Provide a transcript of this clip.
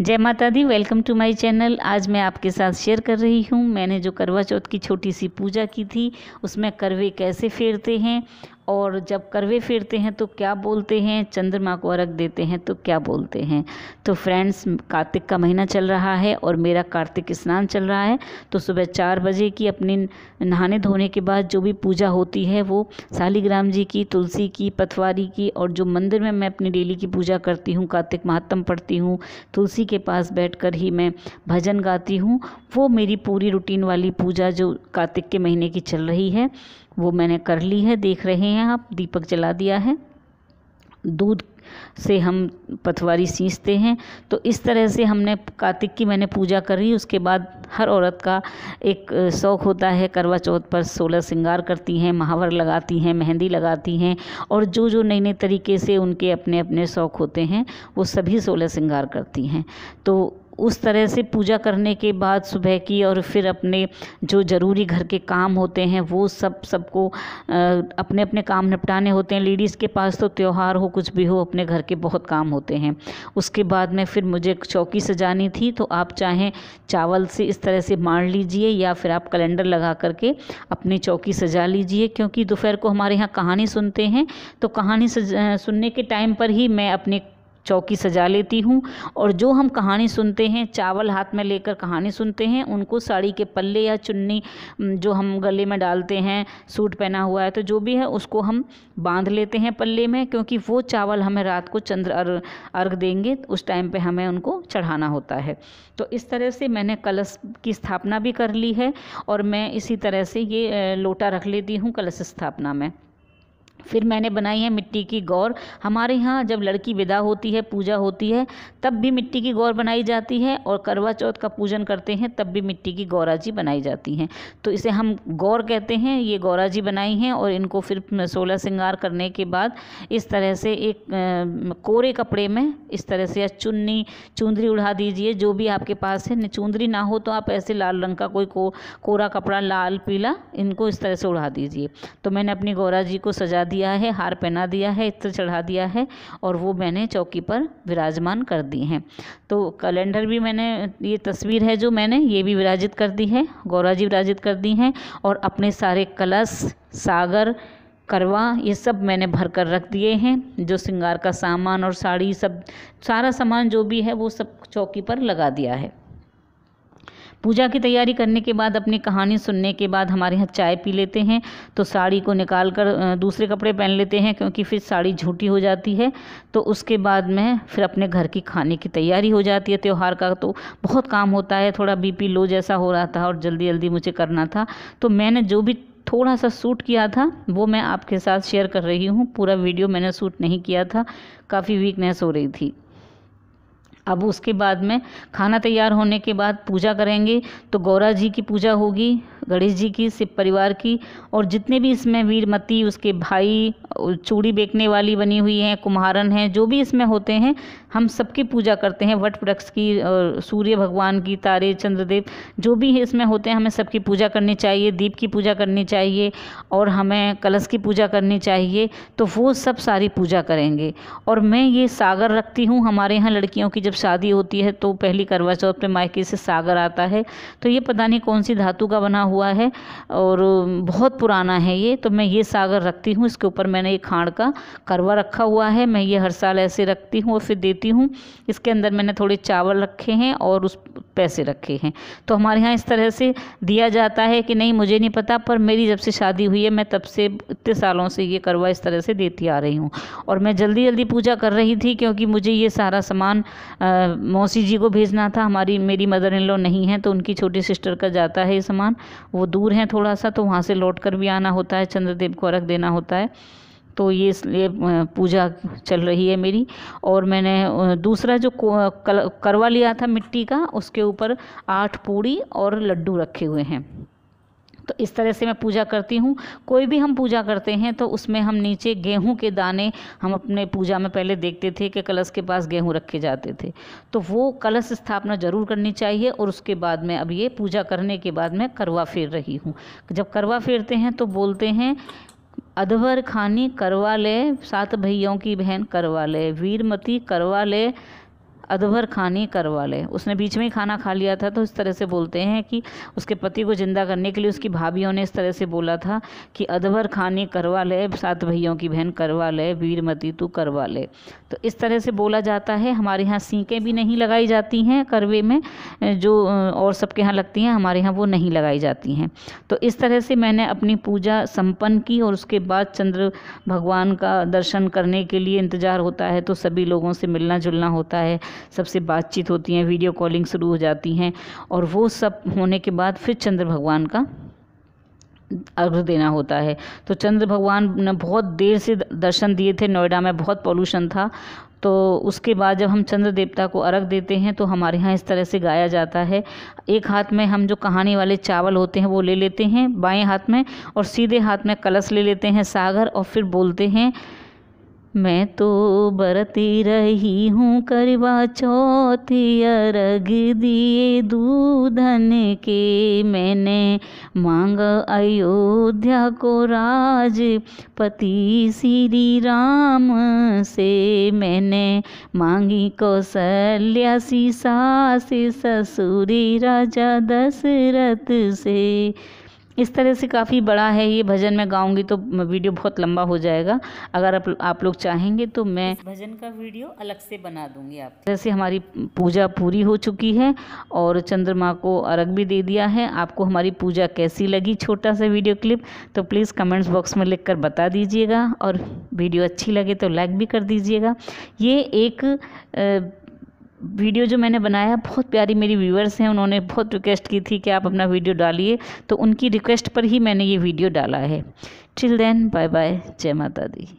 जय माता दी वेलकम टू माय चैनल आज मैं आपके साथ शेयर कर रही हूँ मैंने जो करवा चौथ की छोटी सी पूजा की थी उसमें करवे कैसे फेरते हैं और जब करवे फिरते हैं तो क्या बोलते हैं चंद्रमा को अर्घ देते हैं तो क्या बोलते हैं तो फ्रेंड्स कार्तिक का महीना चल रहा है और मेरा कार्तिक स्नान चल रहा है तो सुबह चार बजे की अपनी नहाने धोने के बाद जो भी पूजा होती है वो शालीग्राम जी की तुलसी की पथवारी की और जो मंदिर में मैं अपनी डेली की पूजा करती हूँ कार्तिक महात्म पढ़ती हूँ तुलसी के पास बैठ कर ही मैं भजन गाती हूँ वो मेरी पूरी रूटीन वाली पूजा जो कार्तिक के महीने की चल रही है वो मैंने कर ली है देख रहे हैं आप दीपक जला दिया है दूध से हम पथवारी सींचते हैं तो इस तरह से हमने कार्तिक की मैंने पूजा करी उसके बाद हर औरत का एक शौक़ होता है करवा चौथ पर सोलह श्रृंगार करती हैं महावर लगाती हैं मेहंदी लगाती हैं और जो जो नए नए तरीके से उनके अपने अपने शौक़ होते हैं वो सभी सोलह श्रृंगार करती हैं तो उस तरह से पूजा करने के बाद सुबह की और फिर अपने जो ज़रूरी घर के काम होते हैं वो सब सबको अपने अपने काम निपटाने होते हैं लेडीज़ के पास तो त्यौहार हो कुछ भी हो अपने घर के बहुत काम होते हैं उसके बाद में फिर मुझे चौकी सजानी थी तो आप चाहें चावल से इस तरह से मार लीजिए या फिर आप कैलेंडर लगा करके अपनी चौकी सजा लीजिए क्योंकि दोपहर को हमारे यहाँ कहानी सुनते हैं तो कहानी सुनने के टाइम पर ही मैं अपने चौकी सजा लेती हूँ और जो हम कहानी सुनते हैं चावल हाथ में लेकर कहानी सुनते हैं उनको साड़ी के पल्ले या चुन्नी जो हम गले में डालते हैं सूट पहना हुआ है तो जो भी है उसको हम बांध लेते हैं पल्ले में क्योंकि वो चावल हमें रात को चंद्र अर्घ अर्घ देंगे उस टाइम पर हमें उनको चढ़ाना होता है तो इस तरह से मैंने कलश की स्थापना भी कर ली है और मैं इसी तरह से ये लोटा रख लेती हूँ कलश स्थापना में फिर मैंने बनाई है मिट्टी की गौर हमारे यहाँ जब लड़की विदा होती है पूजा होती है तब भी मिट्टी की गौर बनाई जाती है और करवा चौथ का पूजन करते हैं तब भी मिट्टी की गौराजी बनाई जाती हैं तो इसे हम गौर कहते हैं ये गौराजी बनाई हैं और इनको फिर सोलह श्रृंगार करने के बाद इस तरह से एक कोरे कपड़े में इस तरह से या चुन्नी चुंदरी उड़ा दीजिए जो भी आपके पास है चुंदरी ना हो तो आप ऐसे लाल रंग का कोई को, कोरा कपड़ा लाल पीला इनको इस तरह से उड़ा दीजिए तो मैंने अपनी गौरा जी को सजा दिया है हार पहना दिया है इत्र चढ़ा दिया है और वो मैंने चौकी पर विराजमान कर दी हैं तो कैलेंडर भी मैंने ये तस्वीर है जो मैंने ये भी विराजित कर दी है गौरा जी विराजित कर दी हैं और अपने सारे कलश सागर करवा ये सब मैंने भर कर रख दिए हैं जो श्रृंगार का सामान और साड़ी सब सारा सामान जो भी है वो सब चौकी पर लगा दिया है पूजा की तैयारी करने के बाद अपनी कहानी सुनने के बाद हमारे यहाँ चाय पी लेते हैं तो साड़ी को निकाल कर दूसरे कपड़े पहन लेते हैं क्योंकि फिर साड़ी झूठी हो जाती है तो उसके बाद में फिर अपने घर की खाने की तैयारी हो जाती है त्यौहार का तो बहुत काम होता है थोड़ा बीपी लो जैसा हो रहा था और जल्दी जल्दी मुझे करना था तो मैंने जो भी थोड़ा सा सूट किया था वो मैं आपके साथ शेयर कर रही हूँ पूरा वीडियो मैंने सूट नहीं किया था काफ़ी वीकनेस हो रही थी अब उसके बाद में खाना तैयार होने के बाद पूजा करेंगे तो गौरा जी की पूजा होगी गणेश जी की शिव परिवार की और जितने भी इसमें वीरमती उसके भाई चूड़ी बेचने वाली बनी हुई हैं कुम्हारन हैं जो भी इसमें होते हैं हम सबकी पूजा करते हैं वट वृक्ष की और सूर्य भगवान की तारे चंद्रदेव जो भी इसमें होते हैं हमें सबकी पूजा करनी चाहिए दीप की पूजा करनी चाहिए और हमें कलश की पूजा करनी चाहिए तो वो सब सारी पूजा करेंगे और मैं ये सागर रखती हूँ हमारे यहाँ लड़कियों की जब शादी होती है तो पहली करवा चौथ पे मायके से सागर आता है तो ये पता नहीं कौन सी धातु का बना हुआ हुआ है और बहुत पुराना है ये तो मैं ये सागर रखती हूँ इसके ऊपर मैंने ये खाड़ का करवा रखा हुआ है मैं ये हर साल ऐसे रखती हूँ और फिर देती हूँ इसके अंदर मैंने थोड़े चावल रखे हैं और उस पैसे रखे हैं तो हमारे यहाँ इस तरह से दिया जाता है कि नहीं मुझे नहीं पता पर मेरी जब से शादी हुई है मैं तब से इतने सालों से ये करवा इस तरह से देती आ रही हूँ और मैं जल्दी जल्दी पूजा कर रही थी क्योंकि मुझे ये सारा सामान मौसी जी को भेजना था हमारी मेरी मदर इन लॉ नहीं है तो उनकी छोटी सिस्टर का जाता है ये सामान वो दूर हैं थोड़ा सा तो वहाँ से लौट कर भी आना होता है चंद्रदेव को अर्घ देना होता है तो ये इसलिए पूजा चल रही है मेरी और मैंने दूसरा जो करवा लिया था मिट्टी का उसके ऊपर आठ पूड़ी और लड्डू रखे हुए हैं तो इस तरह से मैं पूजा करती हूँ कोई भी हम पूजा करते हैं तो उसमें हम नीचे गेहूं के दाने हम अपने पूजा में पहले देखते थे कि कलश के पास गेहूं रखे जाते थे तो वो कलश स्थापना ज़रूर करनी चाहिए और उसके बाद में अब ये पूजा करने के बाद मैं करवा फेर रही हूँ जब करवा फेरते हैं तो बोलते हैं अधवर खानी करवा ले सात भैयों की बहन करवा ले वीरमती करवा ले अधभर खानी करवा ले उसने बीच में ही खाना खा लिया था तो इस तरह से बोलते हैं कि उसके पति को ज़िंदा करने के लिए उसकी भाभीियों ने इस तरह से बोला था कि अधभर खानी करवा ले सात भैयों की बहन करवा ले वीरमती तू करवा ले तो इस तरह से बोला जाता है हमारे यहाँ सीकें भी नहीं लगाई जाती हैं करवे में जो और सबके यहाँ लगती हैं हमारे यहाँ वो नहीं लगाई जाती हैं तो इस तरह से मैंने अपनी पूजा संपन्न की और उसके बाद चंद्र भगवान का दर्शन करने के लिए इंतज़ार होता है तो सभी लोगों से मिलना जुलना होता है सबसे बातचीत होती है वीडियो कॉलिंग शुरू हो जाती हैं और वो सब होने के बाद फिर चंद्र भगवान का अर्घ देना होता है तो चंद्र भगवान ने बहुत देर से दर्शन दिए थे नोएडा में बहुत पॉल्यूशन था तो उसके बाद जब हम चंद्र देवता को अर्घ देते हैं तो हमारे यहाँ इस तरह से गाया जाता है एक हाथ में हम जो कहानी वाले चावल होते हैं वो ले लेते हैं बाएं हाथ में और सीधे हाथ में कलश ले लेते हैं सागर और फिर बोलते हैं मैं तो बरती रही हूँ करवा चौथी अर्घ दिए दूधन के मैंने मांग अयोध्या को राज पति श्री राम से मैंने मांगी कौशल्या सी सास ससुरी राजा दशरथ से इस तरह से काफ़ी बड़ा है ये भजन मैं गाऊंगी तो वीडियो बहुत लंबा हो जाएगा अगर आप आप लोग चाहेंगे तो मैं भजन का वीडियो अलग से बना दूंगी आप जैसे हमारी पूजा पूरी हो चुकी है और चंद्रमा को अर्घ भी दे दिया है आपको हमारी पूजा कैसी लगी छोटा सा वीडियो क्लिप तो प्लीज़ कमेंट्स बॉक्स में लिख कर बता दीजिएगा और वीडियो अच्छी लगे तो लाइक भी कर दीजिएगा ये एक आ, वीडियो जो मैंने बनाया बहुत प्यारी मेरी व्यूअर्स हैं उन्होंने बहुत रिक्वेस्ट की थी कि आप अपना वीडियो डालिए तो उनकी रिक्वेस्ट पर ही मैंने ये वीडियो डाला है टिल देन बाय बाय जय माता दी